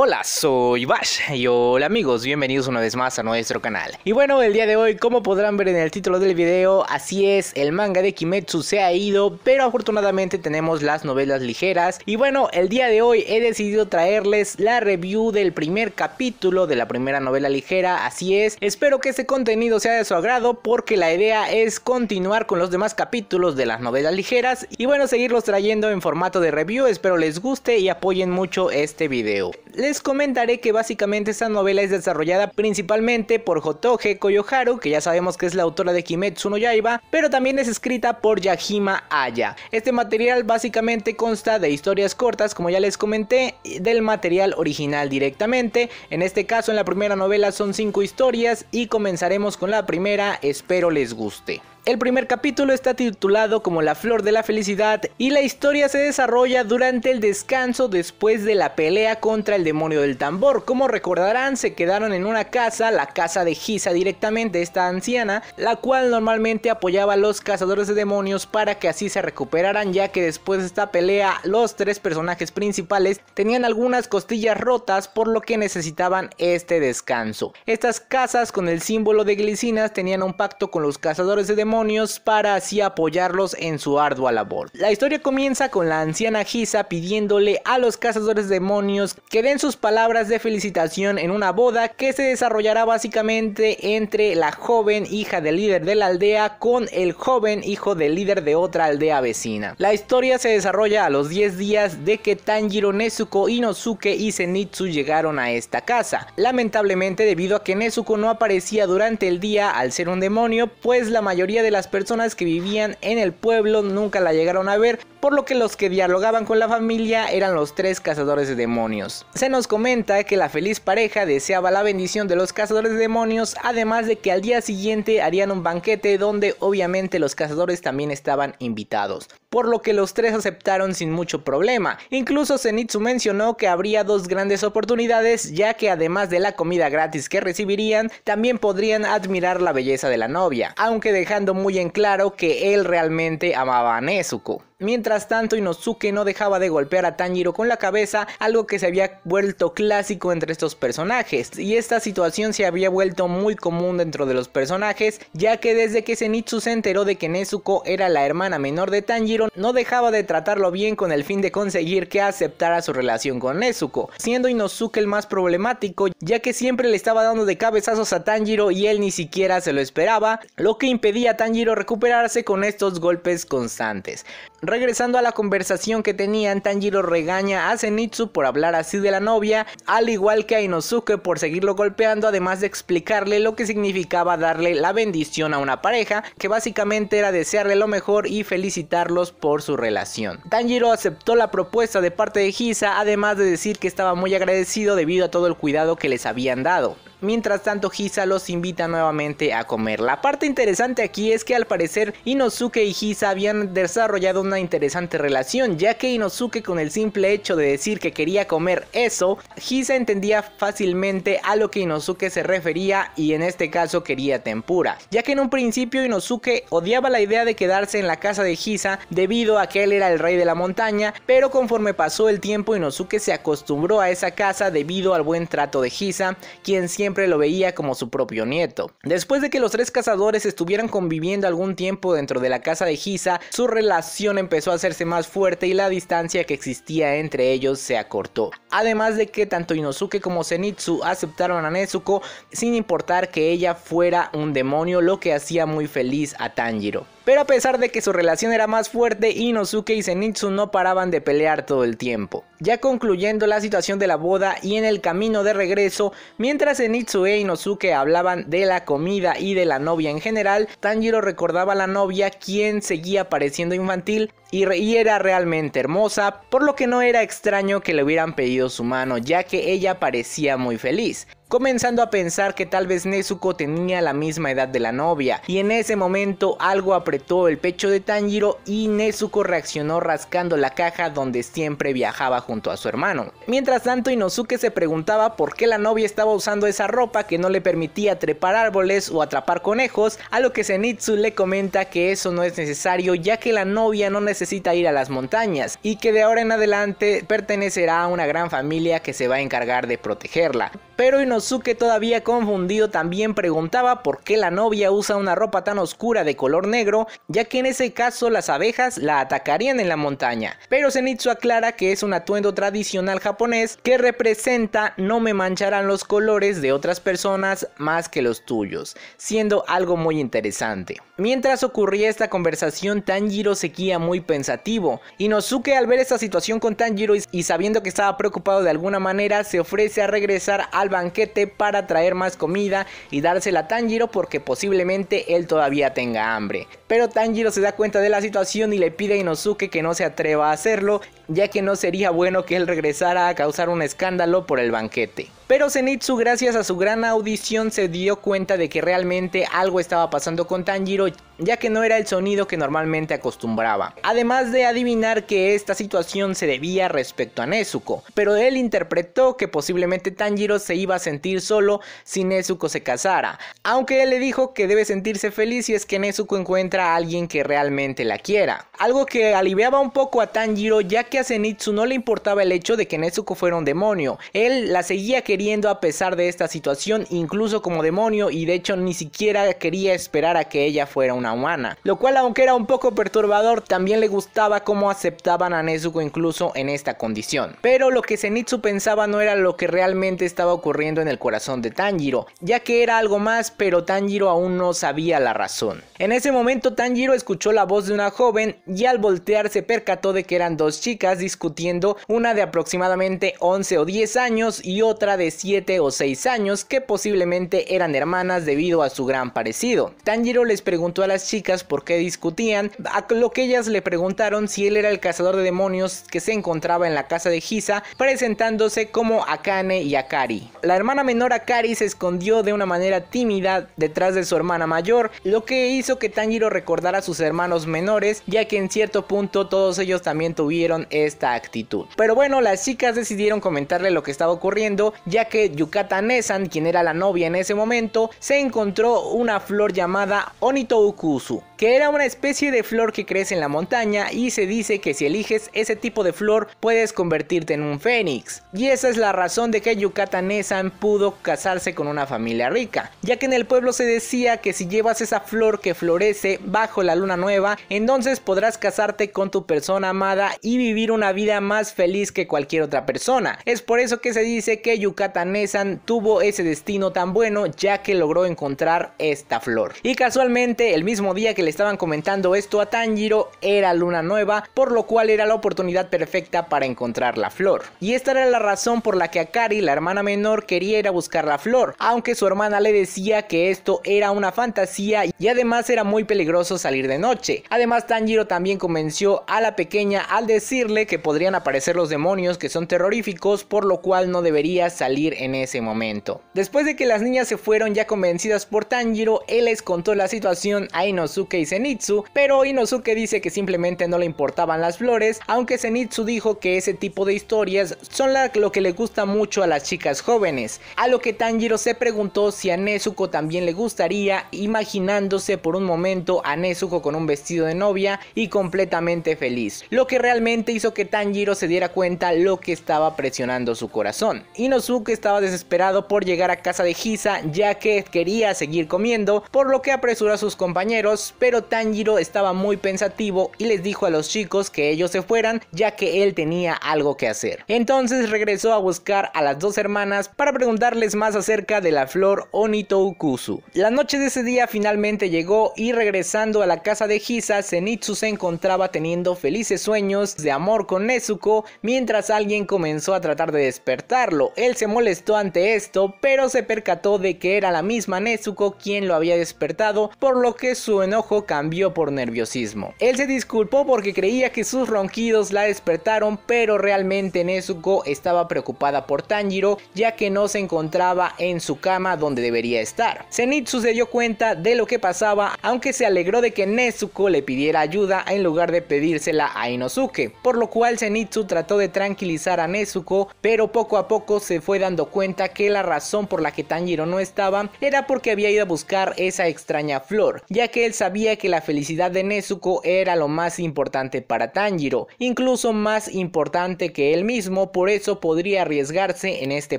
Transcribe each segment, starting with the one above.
Hola, soy Bash y hola amigos, bienvenidos una vez más a nuestro canal. Y bueno, el día de hoy, como podrán ver en el título del video, así es, el manga de Kimetsu se ha ido, pero afortunadamente tenemos las novelas ligeras. Y bueno, el día de hoy he decidido traerles la review del primer capítulo de la primera novela ligera, así es. Espero que este contenido sea de su agrado porque la idea es continuar con los demás capítulos de las novelas ligeras y bueno, seguirlos trayendo en formato de review. Espero les guste y apoyen mucho este video les comentaré que básicamente esta novela es desarrollada principalmente por Hotoge Koyoharu, que ya sabemos que es la autora de Kimetsu no Yaiba, pero también es escrita por Yajima Aya. Este material básicamente consta de historias cortas, como ya les comenté, del material original directamente. En este caso, en la primera novela son 5 historias y comenzaremos con la primera, espero les guste. El primer capítulo está titulado como La Flor de la Felicidad y la historia se desarrolla durante el descanso después de la pelea contra el demonio del tambor. Como recordarán, se quedaron en una casa, la casa de Giza directamente, esta anciana, la cual normalmente apoyaba a los cazadores de demonios para que así se recuperaran ya que después de esta pelea los tres personajes principales tenían algunas costillas rotas por lo que necesitaban este descanso. Estas casas con el símbolo de glicinas tenían un pacto con los cazadores de demonios para así apoyarlos en su ardua labor. La historia comienza con la anciana Gisa pidiéndole a los cazadores demonios que den sus palabras de felicitación en una boda que se desarrollará básicamente entre la joven hija del líder de la aldea con el joven hijo del líder de otra aldea vecina. La historia se desarrolla a los 10 días de que Tanjiro Nezuko, Inosuke y Zenitsu llegaron a esta casa. Lamentablemente debido a que Nezuko no aparecía durante el día al ser un demonio, pues la mayoría de las personas que vivían en el pueblo nunca la llegaron a ver, por lo que los que dialogaban con la familia eran los tres cazadores de demonios. Se nos comenta que la feliz pareja deseaba la bendición de los cazadores de demonios, además de que al día siguiente harían un banquete donde obviamente los cazadores también estaban invitados, por lo que los tres aceptaron sin mucho problema. Incluso Zenitsu mencionó que habría dos grandes oportunidades, ya que además de la comida gratis que recibirían, también podrían admirar la belleza de la novia, aunque dejando muy en claro que él realmente amaba a Nezuko. Mientras tanto, Inosuke no dejaba de golpear a Tanjiro con la cabeza, algo que se había vuelto clásico entre estos personajes, y esta situación se había vuelto muy común dentro de los personajes, ya que desde que Zenitsu se enteró de que Nezuko era la hermana menor de Tanjiro, no dejaba de tratarlo bien con el fin de conseguir que aceptara su relación con Nezuko, siendo Inosuke el más problemático, ya que siempre le estaba dando de cabezazos a Tanjiro y él ni siquiera se lo esperaba, lo que impedía a Tanjiro recuperarse con estos golpes constantes. Regresando a la conversación que tenían, Tanjiro regaña a Zenitsu por hablar así de la novia, al igual que a Inosuke por seguirlo golpeando, además de explicarle lo que significaba darle la bendición a una pareja, que básicamente era desearle lo mejor y felicitarlos por su relación. Tanjiro aceptó la propuesta de parte de Hisa, además de decir que estaba muy agradecido debido a todo el cuidado que les habían dado. Mientras tanto Hisa los invita nuevamente a comer. La parte interesante aquí es que al parecer Inosuke y Hisa habían desarrollado una interesante relación, ya que Inosuke con el simple hecho de decir que quería comer eso, Hisa entendía fácilmente a lo que Inosuke se refería y en este caso quería tempura, ya que en un principio Inosuke odiaba la idea de quedarse en la casa de Hisa debido a que él era el rey de la montaña, pero conforme pasó el tiempo Inosuke se acostumbró a esa casa debido al buen trato de Hisa, quien siempre siempre lo veía como su propio nieto. Después de que los tres cazadores estuvieran conviviendo algún tiempo dentro de la casa de Hisa, su relación empezó a hacerse más fuerte y la distancia que existía entre ellos se acortó. Además de que tanto Inosuke como Zenitsu aceptaron a Nezuko sin importar que ella fuera un demonio, lo que hacía muy feliz a Tanjiro pero a pesar de que su relación era más fuerte, Inosuke y Zenitsu no paraban de pelear todo el tiempo. Ya concluyendo la situación de la boda y en el camino de regreso, mientras Zenitsu e Inosuke hablaban de la comida y de la novia en general, Tanjiro recordaba a la novia quien seguía pareciendo infantil y, era realmente hermosa, por lo que no era extraño que le hubieran pedido su mano, ya que ella parecía muy feliz comenzando a pensar que tal vez Nezuko tenía la misma edad de la novia, y en ese momento algo apretó el pecho de Tanjiro y Nezuko reaccionó rascando la caja donde siempre viajaba junto a su hermano. Mientras tanto Inosuke se preguntaba por qué la novia estaba usando esa ropa que no le permitía trepar árboles o atrapar conejos, a lo que Zenitsu le comenta que eso no es necesario ya que la novia no necesita ir a las montañas y que de ahora en adelante pertenecerá a una gran familia que se va a encargar de protegerla. Pero Inosuke todavía confundido también preguntaba por qué la novia usa una ropa tan oscura de color negro, ya que en ese caso las abejas la atacarían en la montaña. Pero Zenitsu aclara que es un atuendo tradicional japonés que representa no me mancharán los colores de otras personas más que los tuyos, siendo algo muy interesante. Mientras ocurría esta conversación, Tanjiro seguía muy pensativo. Inosuke al ver esta situación con Tanjiro y sabiendo que estaba preocupado de alguna manera, se ofrece a regresar al banquete para traer más comida y dársela a Tanjiro porque posiblemente él todavía tenga hambre. Pero Tanjiro se da cuenta de la situación y le pide a Inosuke que no se atreva a hacerlo, ya que no sería bueno que él regresara a causar un escándalo por el banquete. Pero Zenitsu gracias a su gran audición se dio cuenta de que realmente algo estaba pasando con Tanjiro ya que no era el sonido que normalmente acostumbraba. Además de adivinar que esta situación se debía respecto a Nezuko, pero él interpretó que posiblemente Tanjiro se iba a sentir solo si Nezuko se casara, aunque él le dijo que debe sentirse feliz si es que Nezuko encuentra a alguien que realmente la quiera. Algo que aliviaba un poco a Tanjiro ya que a Zenitsu no le importaba el hecho de que Nezuko fuera un demonio, él la seguía queriendo a pesar de esta situación, incluso como demonio, y de hecho ni siquiera quería esperar a que ella fuera una humana. Lo cual, aunque era un poco perturbador, también le gustaba cómo aceptaban a Nezuko incluso en esta condición. Pero lo que Zenitsu pensaba no era lo que realmente estaba ocurriendo en el corazón de Tanjiro, ya que era algo más, pero Tanjiro aún no sabía la razón. En ese momento Tanjiro escuchó la voz de una joven y al voltear se percató de que eran dos chicas discutiendo, una de aproximadamente 11 o 10 años y otra de 7 o 6 años que posiblemente eran hermanas debido a su gran parecido. Tanjiro les preguntó a las chicas por qué discutían, a lo que ellas le preguntaron si él era el cazador de demonios que se encontraba en la casa de Hisa, presentándose como Akane y Akari. La hermana menor Akari se escondió de una manera tímida detrás de su hermana mayor, lo que hizo que Tanjiro recordara a sus hermanos menores, ya que en cierto punto todos ellos también tuvieron esta actitud. Pero bueno, las chicas decidieron comentarle lo que estaba ocurriendo, ya que Yukata Nesan, quien era la novia en ese momento, se encontró una flor llamada Onitoukusu, que era una especie de flor que crece en la montaña y se dice que si eliges ese tipo de flor puedes convertirte en un fénix. Y esa es la razón de que Yukata Nesan pudo casarse con una familia rica, ya que en el pueblo se decía que si llevas esa flor que florece bajo la luna nueva, entonces podrás casarte con tu persona amada y vivir una vida más feliz que cualquier otra persona. Es por eso que se dice que Yukata Tanesan tuvo ese destino tan bueno ya que logró encontrar esta flor. Y casualmente el mismo día que le estaban comentando esto a Tanjiro era luna nueva por lo cual era la oportunidad perfecta para encontrar la flor. Y esta era la razón por la que Akari la hermana menor quería ir a buscar la flor aunque su hermana le decía que esto era una fantasía y además era muy peligroso salir de noche. Además Tanjiro también convenció a la pequeña al decirle que podrían aparecer los demonios que son terroríficos por lo cual no debería salir en ese momento. Después de que las niñas se fueron ya convencidas por Tanjiro, él les contó la situación a Inosuke y Zenitsu, pero Inosuke dice que simplemente no le importaban las flores, aunque Zenitsu dijo que ese tipo de historias son lo que le gusta mucho a las chicas jóvenes, a lo que Tanjiro se preguntó si a Nezuko también le gustaría, imaginándose por un momento a Nezuko con un vestido de novia y completamente feliz, lo que realmente hizo que Tanjiro se diera cuenta lo que estaba presionando su corazón. Inosuke que estaba desesperado por llegar a casa de Hisa ya que quería seguir comiendo, por lo que apresuró a sus compañeros, pero Tanjiro estaba muy pensativo y les dijo a los chicos que ellos se fueran ya que él tenía algo que hacer. Entonces regresó a buscar a las dos hermanas para preguntarles más acerca de la flor Onito Ukusu, La noche de ese día finalmente llegó y regresando a la casa de Hisa, Zenitsu se encontraba teniendo felices sueños de amor con Nezuko mientras alguien comenzó a tratar de despertarlo. Él se molestó ante esto, pero se percató de que era la misma Nezuko quien lo había despertado, por lo que su enojo cambió por nerviosismo. Él se disculpó porque creía que sus ronquidos la despertaron, pero realmente Nezuko estaba preocupada por Tanjiro, ya que no se encontraba en su cama donde debería estar. Zenitsu se dio cuenta de lo que pasaba, aunque se alegró de que Nezuko le pidiera ayuda en lugar de pedírsela a Inosuke, por lo cual Zenitsu trató de tranquilizar a Nezuko, pero poco a poco se fue dando cuenta que la razón por la que Tanjiro no estaba era porque había ido a buscar esa extraña flor, ya que él sabía que la felicidad de Nezuko era lo más importante para Tanjiro, incluso más importante que él mismo, por eso podría arriesgarse en este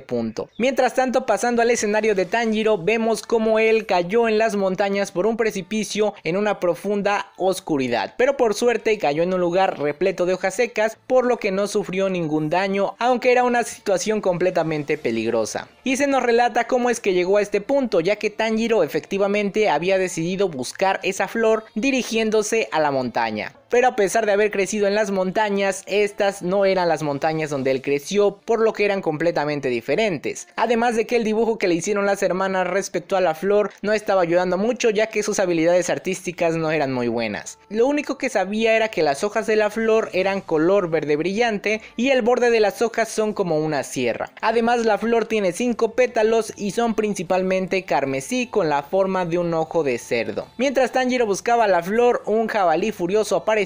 punto. Mientras tanto, pasando al escenario de Tanjiro, vemos cómo él cayó en las montañas por un precipicio en una profunda oscuridad, pero por suerte cayó en un lugar repleto de hojas secas, por lo que no sufrió ningún daño, aunque era una situación completamente peligrosa. Y se nos relata cómo es que llegó a este punto, ya que Tanjiro efectivamente había decidido buscar esa flor dirigiéndose a la montaña pero a pesar de haber crecido en las montañas, estas no eran las montañas donde él creció, por lo que eran completamente diferentes. Además de que el dibujo que le hicieron las hermanas respecto a la flor no estaba ayudando mucho ya que sus habilidades artísticas no eran muy buenas. Lo único que sabía era que las hojas de la flor eran color verde brillante y el borde de las hojas son como una sierra. Además la flor tiene 5 pétalos y son principalmente carmesí con la forma de un ojo de cerdo. Mientras Tanjiro buscaba la flor, un jabalí furioso apareció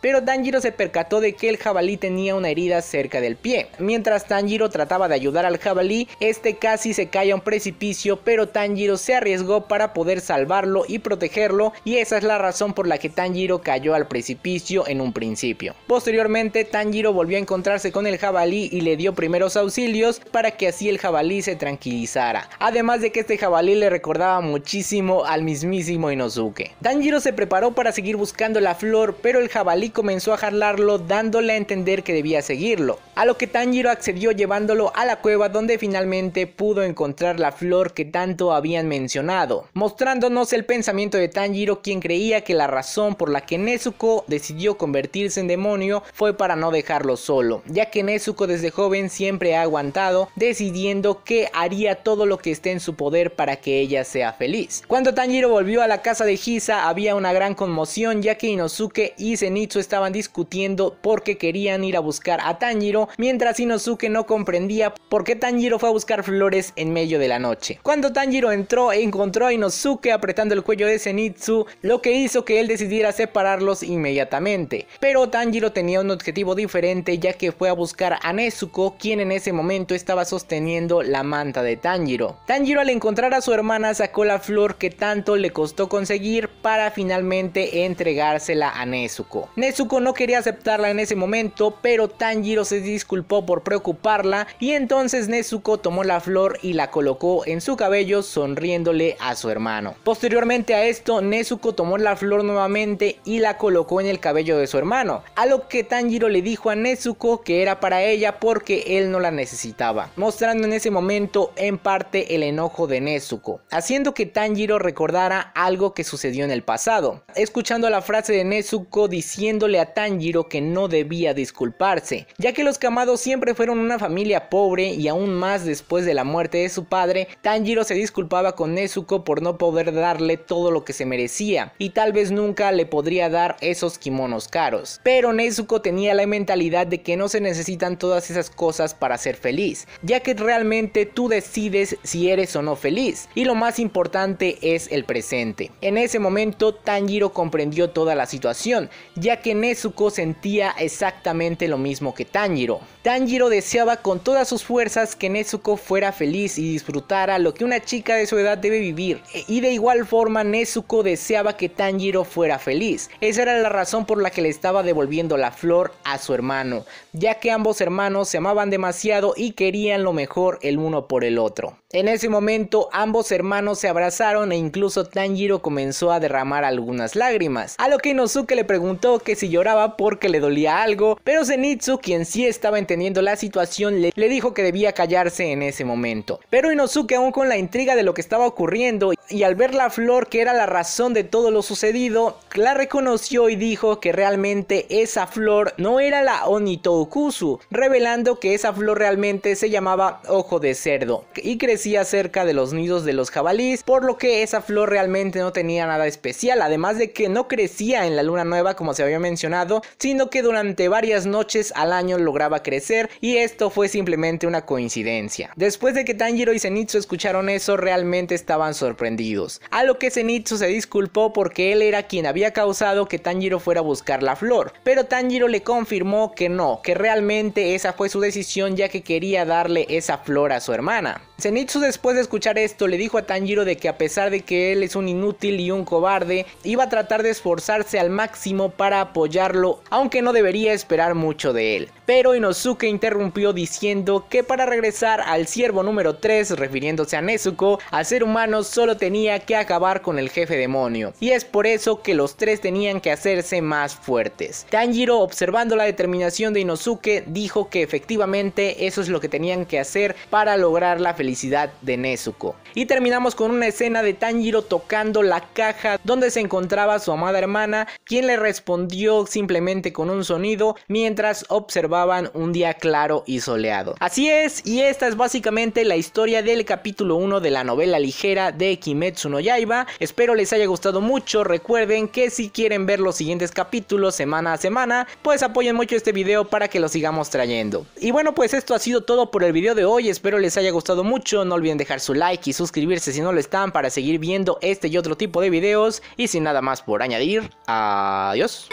pero Tanjiro se percató de que el jabalí tenía una herida cerca del pie. Mientras Tanjiro trataba de ayudar al jabalí, este casi se cae a un precipicio, pero Tanjiro se arriesgó para poder salvarlo y protegerlo, y esa es la razón por la que Tanjiro cayó al precipicio en un principio. Posteriormente, Tanjiro volvió a encontrarse con el jabalí y le dio primeros auxilios para que así el jabalí se tranquilizara. Además de que este jabalí le recordaba muchísimo al mismísimo Inosuke. Tanjiro se preparó para seguir buscando la flor, pero el jabalí comenzó a jalarlo dándole a entender que debía seguirlo, a lo que Tanjiro accedió llevándolo a la cueva donde finalmente pudo encontrar la flor que tanto habían mencionado, mostrándonos el pensamiento de Tanjiro quien creía que la razón por la que Nezuko decidió convertirse en demonio fue para no dejarlo solo, ya que Nezuko desde joven siempre ha aguantado decidiendo que haría todo lo que esté en su poder para que ella sea feliz. Cuando Tanjiro volvió a la casa de Hisa había una gran conmoción ya que Inosuke y Zenitsu estaban discutiendo porque querían ir a buscar a Tanjiro, mientras Inosuke no comprendía por qué Tanjiro fue a buscar flores en medio de la noche. Cuando Tanjiro entró, encontró a Inosuke apretando el cuello de Zenitsu, lo que hizo que él decidiera separarlos inmediatamente. Pero Tanjiro tenía un objetivo diferente ya que fue a buscar a Nezuko, quien en ese momento estaba sosteniendo la manta de Tanjiro. Tanjiro al encontrar a su hermana sacó la flor que tanto le costó conseguir para finalmente entregársela a Nezuko. Nezuko. no quería aceptarla en ese momento, pero Tanjiro se disculpó por preocuparla y entonces Nezuko tomó la flor y la colocó en su cabello sonriéndole a su hermano. Posteriormente a esto, Nezuko tomó la flor nuevamente y la colocó en el cabello de su hermano, a lo que Tanjiro le dijo a Nezuko que era para ella porque él no la necesitaba, mostrando en ese momento en parte el enojo de Nezuko, haciendo que Tanjiro recordara algo que sucedió en el pasado. Escuchando la frase de Nezuko, diciéndole a Tanjiro que no debía disculparse, ya que los Kamados siempre fueron una familia pobre y aún más después de la muerte de su padre, Tanjiro se disculpaba con Nezuko por no poder darle todo lo que se merecía y tal vez nunca le podría dar esos kimonos caros. Pero Nezuko tenía la mentalidad de que no se necesitan todas esas cosas para ser feliz, ya que realmente tú decides si eres o no feliz y lo más importante es el presente. En ese momento Tanjiro comprendió toda la situación ya que Nezuko sentía exactamente lo mismo que Tanjiro. Tanjiro deseaba con todas sus fuerzas que Nezuko fuera feliz y disfrutara lo que una chica de su edad debe vivir. Y de igual forma Nezuko deseaba que Tanjiro fuera feliz. Esa era la razón por la que le estaba devolviendo la flor a su hermano, ya que ambos hermanos se amaban demasiado y querían lo mejor el uno por el otro. En ese momento ambos hermanos se abrazaron e incluso Tanjiro comenzó a derramar algunas lágrimas, a lo que Inosuke le preguntó que si lloraba porque le dolía algo, pero Zenitsu, quien sí estaba en la situación, le, dijo que debía callarse en ese momento. Pero Inosuke aún con la intriga de lo que estaba ocurriendo y al ver la flor que era la razón de todo lo sucedido, la reconoció y dijo que realmente esa flor no era la Onitokusu, revelando que esa flor realmente se llamaba Ojo de Cerdo y crecía cerca de los nidos de los jabalís, por lo que esa flor realmente no tenía nada especial, además de que no crecía en la luna nueva como se había mencionado, sino que durante varias noches al año lograba crecer y esto fue simplemente una coincidencia. Después de que Tanjiro y Zenitsu escucharon eso, realmente estaban sorprendidos. A lo que Zenitsu se disculpó porque él era quien había causado que Tanjiro fuera a buscar la flor, pero Tanjiro le confirmó que no, que realmente esa fue su decisión ya que quería darle esa flor a su hermana. Zenitsu después de escuchar esto le dijo a Tanjiro de que a pesar de que él es un inútil y un cobarde, iba a tratar de esforzarse al máximo para apoyarlo, aunque no debería esperar mucho de él. Pero Inosuke interrumpió diciendo que para regresar al siervo número 3, refiriéndose a Nezuko, a ser humano solo tenía que acabar con el jefe demonio, y es por eso que los tres tenían que hacerse más fuertes. Tanjiro, observando la determinación de Inosuke, dijo que efectivamente eso es lo que tenían que hacer para lograr la felicidad de Nezuko. Y terminamos con una escena de Tanjiro tocando la caja donde se encontraba su amada hermana, quien le respondió simplemente con un sonido mientras observaban un día claro y soleado. Así es, y esta es básicamente la historia del capítulo 1 de la novela ligera de Kimetsu no Yaiba. Espero les haya gustado mucho, recuerden que si quieren ver los siguientes capítulos semana a semana, pues apoyen mucho este video para que lo sigamos trayendo. Y bueno, pues esto ha sido todo por el video de hoy, espero les haya gustado mucho no olviden dejar su like y suscribirse si no lo están para seguir viendo este y otro tipo de videos. Y sin nada más por añadir, adiós.